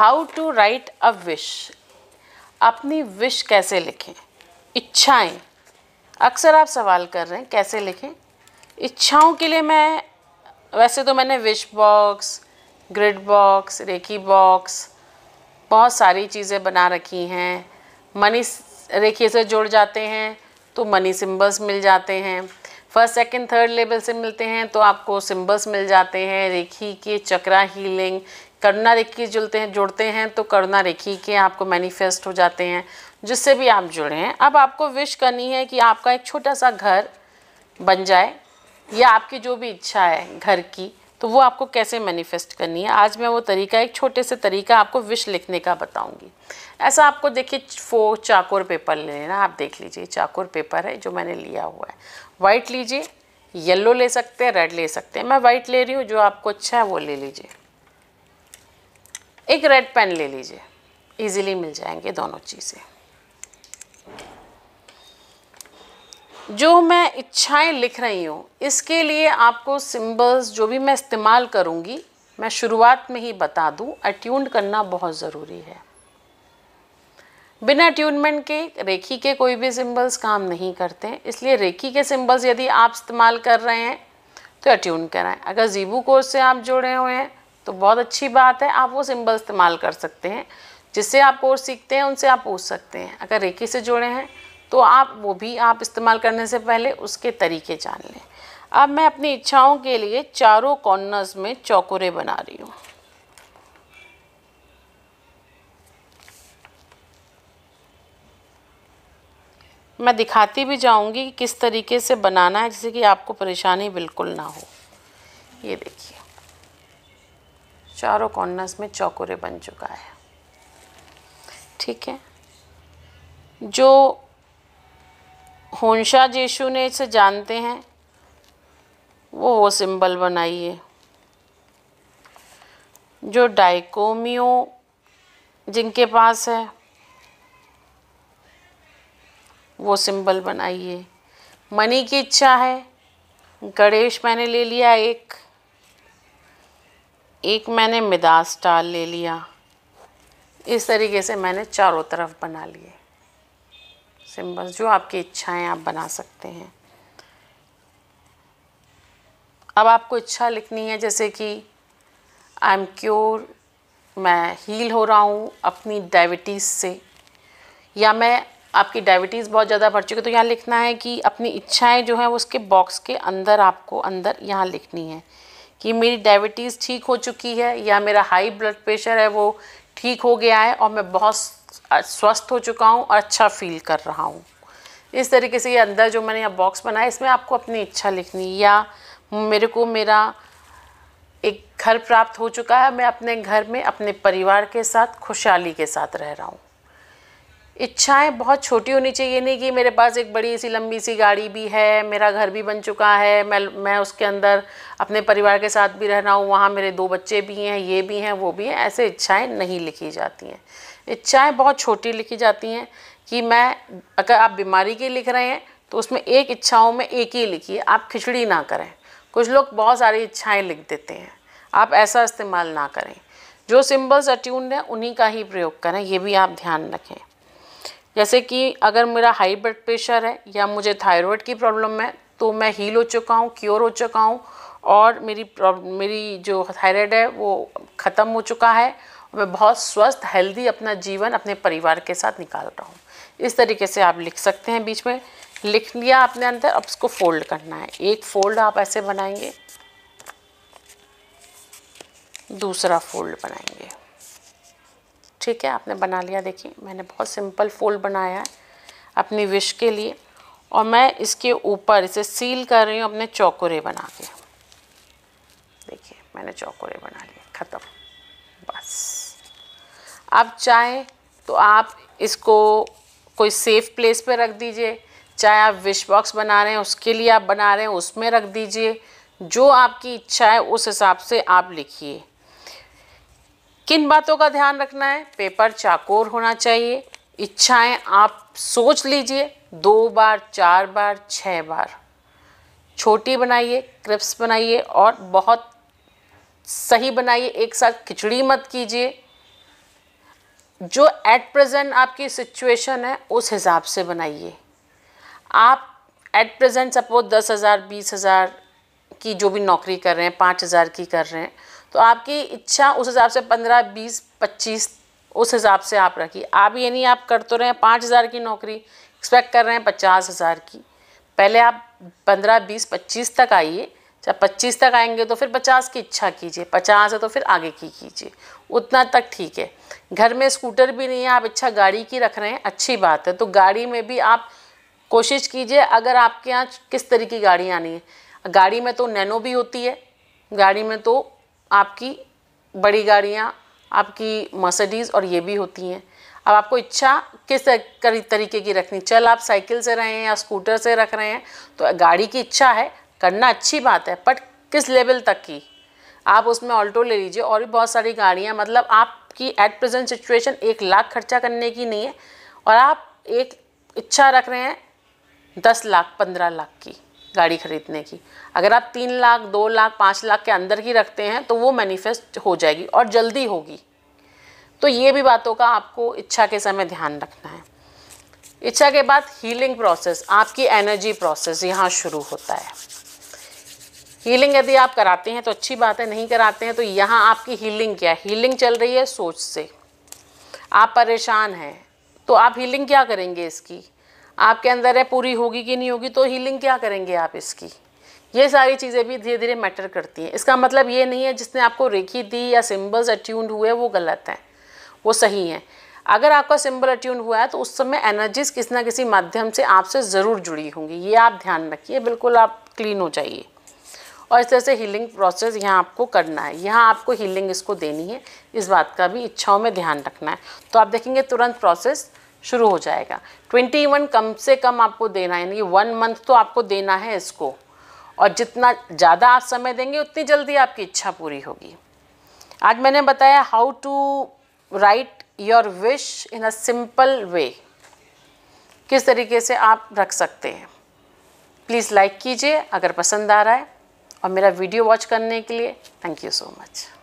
how to write a wish अपनी wish कैसे लिखें इच्छाएं अक्सर आप सवाल कर रहे हैं कैसे लिखें इच्छाओं के लिए मैं वैसे तो मैंने wish box grid box reiki box बहुत सारी चीज़ें बना रखी हैं मनी रेखी से जुड़ जाते हैं तो मनी सिम्बल्स मिल जाते हैं फर्स्ट सेकंड थर्ड लेवल से मिलते हैं तो आपको सिम्बल्स मिल जाते हैं रेखी के चक्रा हीलिंग करुणा रेखी जुलते हैं जुड़ते हैं तो करुणा रेखी के आपको मैनिफेस्ट हो जाते हैं जिससे भी आप जुड़े हैं अब आपको विश करनी है कि आपका एक छोटा सा घर बन जाए या आपकी जो भी इच्छा है घर की तो वो आपको कैसे मैनिफेस्ट करनी है आज मैं वो तरीका एक छोटे से तरीका आपको विश लिखने का बताऊंगी ऐसा आपको देखिए फो चाकोर पेपर ले लेना आप देख लीजिए चाकोर पेपर है जो मैंने लिया हुआ है वाइट लीजिए येलो ले सकते हैं रेड ले सकते हैं मैं वाइट ले रही हूँ जो आपको अच्छा है वो ले लीजिए एक रेड पेन ले लीजिए इजीली मिल जाएंगे दोनों चीज़ें जो मैं इच्छाएं लिख रही हूँ इसके लिए आपको सिंबल्स जो भी मैं इस्तेमाल करूँगी मैं शुरुआत में ही बता दूँ अट्यून्ड करना बहुत ज़रूरी है बिना ट्यूनमेंट के रेखी के कोई भी सिंबल्स काम नहीं करते हैं इसलिए रेखी के सिंबल्स यदि आप इस्तेमाल कर रहे हैं तो अट्यून कराएं अगर जीबू कोर्स से आप जुड़े हुए हैं तो बहुत अच्छी बात है आप वो सिंबल इस्तेमाल कर सकते हैं जिससे आप कोर्स सीखते हैं उनसे आप पूछ सकते हैं अगर रेखी से जुड़े हैं तो आप वो भी आप इस्तेमाल करने से पहले उसके तरीके जान लें अब मैं अपनी इच्छाओं के लिए चारों कॉर्नर्स में चौकोरे बना रही हूँ मैं दिखाती भी जाऊंगी कि किस तरीके से बनाना है जिससे कि आपको परेशानी बिल्कुल ना हो ये देखिए चारों कॉर्नर्स में चौकोरे बन चुका है ठीक है जो होनशा जेशु ने इसे जानते हैं वो वो सिंबल बनाइए जो डाइकोमियो जिनके पास है वो सिंबल बनाइए मनी की इच्छा है गणेश मैंने ले लिया एक एक मैंने मिदास स्टाल ले लिया इस तरीके से मैंने चारों तरफ बना लिए सिंबल्स जो आपकी इच्छाएं आप बना सकते हैं अब आपको इच्छा लिखनी है जैसे कि आई एम क्योर मैं हील हो रहा हूँ अपनी डायबिटीज़ से या मैं आपकी डायबिटीज़ बहुत ज़्यादा बढ़ चुकी है तो यहाँ लिखना है कि अपनी इच्छाएं जो हैं उसके बॉक्स के अंदर आपको अंदर यहाँ लिखनी है कि मेरी डायबिटीज़ ठीक हो चुकी है या मेरा हाई ब्लड प्रेशर है वो ठीक हो गया है और मैं बहुत स्वस्थ हो चुका हूँ और अच्छा फील कर रहा हूँ इस तरीके से ये अंदर जो मैंने यहाँ बॉक्स बनाया इसमें आपको अपनी इच्छा लिखनी या मेरे को मेरा एक घर प्राप्त हो चुका है मैं अपने घर में अपने परिवार के साथ खुशहाली के साथ रह रहा हूँ इच्छाएं बहुत छोटी होनी चाहिए नहीं कि मेरे पास एक बड़ी सी लंबी सी गाड़ी भी है मेरा घर भी बन चुका है मैं मैं उसके अंदर अपने परिवार के साथ भी रहना हूँ वहाँ मेरे दो बच्चे भी हैं ये भी हैं वो भी हैं ऐसे इच्छाएं नहीं लिखी जाती हैं इच्छाएं बहुत छोटी लिखी जाती हैं कि मैं अगर आप बीमारी की लिख रहे हैं तो उसमें एक इच्छाओं में एक ही लिखिए आप खिचड़ी ना करें कुछ लोग बहुत सारी इच्छाएँ लिख देते हैं आप ऐसा इस्तेमाल ना करें जो सिम्बल्स अट्यून्ड हैं उन्हीं का ही प्रयोग करें ये भी आप ध्यान रखें जैसे कि अगर मेरा हाई ब्लड प्रेशर है या मुझे थायराइड की प्रॉब्लम है तो मैं हील हो चुका हूँ क्योर हो चुका हूँ और मेरी मेरी जो थायराइड है वो ख़त्म हो चुका है मैं बहुत स्वस्थ हेल्दी अपना जीवन अपने परिवार के साथ निकाल रहा हूँ इस तरीके से आप लिख सकते हैं बीच में लिख लिया आपने अंदर अब इसको फोल्ड करना है एक फोल्ड आप ऐसे बनाएंगे दूसरा फोल्ड बनाएंगे ठीक है आपने बना लिया देखिए मैंने बहुत सिंपल फूल बनाया है अपनी विश के लिए और मैं इसके ऊपर इसे सील कर रही हूँ अपने चौकुरे बना के देखिए मैंने चौकुरे बना लिए ख़त्म बस आप चाहे तो आप इसको कोई सेफ़ प्लेस पे रख दीजिए चाहे आप विश बॉक्स बना रहे हैं उसके लिए आप बना रहे हैं उसमें रख दीजिए जो आपकी इच्छा है उस हिसाब से आप लिखिए किन बातों का ध्यान रखना है पेपर चाकोर होना चाहिए इच्छाएं आप सोच लीजिए दो बार चार बार छः बार छोटी बनाइए क्रिप्स बनाइए और बहुत सही बनाइए एक साथ खिचड़ी मत कीजिए जो एट प्रेजेंट आपकी सिचुएशन है उस हिसाब से बनाइए आप एट प्रेजेंट सपोज दस हज़ार बीस हज़ार की जो भी नौकरी कर रहे हैं पाँच हज़ार की कर रहे हैं तो आपकी इच्छा उस हिसाब से पंद्रह बीस पच्चीस उस हिसाब से आप रखिए आप ये नहीं आप कर तो रहे हैं पाँच हज़ार की नौकरी एक्सपेक्ट कर रहे हैं पचास हज़ार की पहले आप पंद्रह बीस पच्चीस तक आइए जब पच्चीस तक आएंगे तो फिर पचास की इच्छा कीजिए पचास है तो फिर आगे की कीजिए उतना तक ठीक है घर में स्कूटर भी नहीं है आप इच्छा गाड़ी की रख रहे हैं अच्छी बात है तो गाड़ी में भी आप कोशिश कीजिए अगर आपके यहाँ किस तरह की गाड़ी आनी है गाड़ी में तो नैनो भी होती है गाड़ी में तो आपकी बड़ी गाड़ियाँ आपकी मर्सिडीज़ और ये भी होती हैं अब आपको इच्छा किस तरीके की रखनी चल आप साइकिल से रहे हैं या स्कूटर से रख रहे हैं तो गाड़ी की इच्छा है करना अच्छी बात है बट किस लेवल तक की आप उसमें ऑल्टो ले लीजिए और भी बहुत सारी गाड़ियाँ मतलब आपकी एट प्रेजेंट सिचुएशन एक लाख खर्चा करने की नहीं है और आप एक इच्छा रख रहे हैं दस लाख पंद्रह लाख की गाड़ी खरीदने की अगर आप तीन लाख दो लाख पाँच लाख के अंदर ही रखते हैं तो वो मैनिफेस्ट हो जाएगी और जल्दी होगी तो ये भी बातों का आपको इच्छा के समय ध्यान रखना है इच्छा के बाद हीलिंग प्रोसेस आपकी एनर्जी प्रोसेस यहाँ शुरू होता है हीलिंग यदि आप कराते हैं तो अच्छी बात है नहीं कराते हैं तो यहाँ आपकी हीलिंग क्या है हीलिंग चल रही है सोच से आप परेशान हैं तो आप हीलिंग क्या करेंगे इसकी आपके अंदर है पूरी होगी कि नहीं होगी तो हीलिंग क्या करेंगे आप इसकी ये सारी चीज़ें भी धीरे धीरे मैटर करती हैं इसका मतलब ये नहीं है जिसने आपको रेखी दी या सिम्बल्स अट्यून्ड हुए वो गलत हैं वो सही हैं अगर आपका सिंबल अट्यून हुआ है तो उस समय एनर्जीज किसी ना किसी माध्यम से आपसे ज़रूर जुड़ी होंगी ये आप ध्यान रखिए बिल्कुल आप क्लीन हो जाइए और इस तरह से हीलिंग प्रोसेस यहाँ आपको करना है यहाँ आपको हीलिंग इसको देनी है इस बात का भी इच्छाओं में ध्यान रखना है तो आप देखेंगे तुरंत प्रोसेस शुरू हो जाएगा ट्वेंटी वन कम से कम आपको देना है यानी वन मंथ तो आपको देना है इसको और जितना ज़्यादा आप समय देंगे उतनी जल्दी आपकी इच्छा पूरी होगी आज मैंने बताया how to write your wish in a simple way किस तरीके से आप रख सकते हैं प्लीज़ लाइक कीजिए अगर पसंद आ रहा है और मेरा वीडियो वॉच करने के लिए थैंक यू सो मच